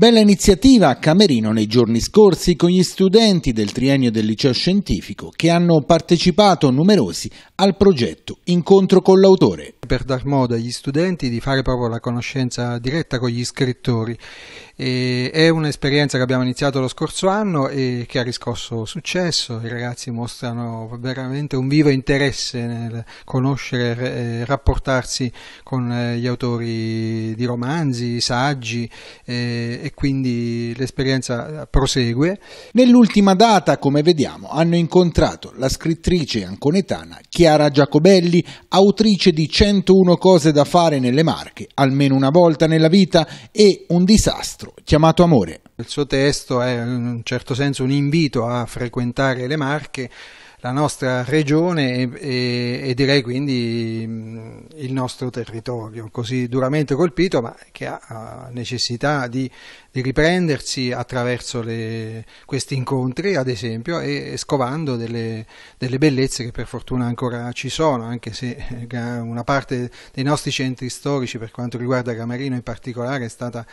Bella iniziativa a Camerino nei giorni scorsi con gli studenti del triennio del liceo scientifico che hanno partecipato numerosi al progetto Incontro con l'autore per dar modo agli studenti di fare proprio la conoscenza diretta con gli scrittori. E è un'esperienza che abbiamo iniziato lo scorso anno e che ha riscosso successo, i ragazzi mostrano veramente un vivo interesse nel conoscere e rapportarsi con eh, gli autori di romanzi, saggi e quindi l'esperienza eh, prosegue. Nell'ultima data, come vediamo, hanno incontrato la scrittrice anconetana Chiara Giacobelli, autrice di 100 101 cose da fare nelle Marche, almeno una volta nella vita, e un disastro chiamato amore. Il suo testo è in un certo senso un invito a frequentare le Marche la nostra regione e, e, e direi quindi mm, il nostro territorio, così duramente colpito ma che ha, necessità di, di, riprendersi attraverso le, questi incontri ad esempio e, e scovando delle, delle, bellezze che per fortuna ancora ci sono, anche se eh, una parte dei nostri centri storici per quanto riguarda Camarino in particolare è stata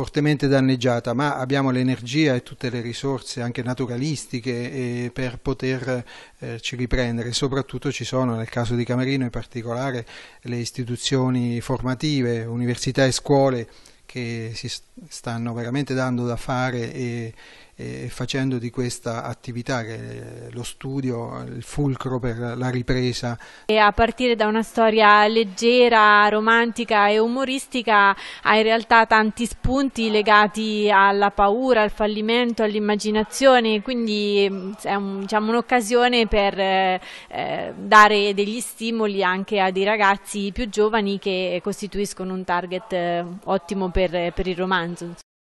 fortemente danneggiata, ma abbiamo l'energia e tutte le risorse anche naturalistiche per poterci eh, riprendere. Soprattutto ci sono, nel caso di Camerino in particolare, le istituzioni formative, università e scuole che si stanno veramente dando da fare e, e eh, facendo di questa attività, che è lo studio, il fulcro per la ripresa. E a partire da una storia leggera, romantica e umoristica ha in realtà tanti spunti legati alla paura, al fallimento, all'immaginazione, quindi mm, è diciamo, un'occasione diciamo, un per eh, eh, dare degli stimoli anche a dei ragazzi più giovani che costituiscono un target eh, ottimo per, per il romanzo.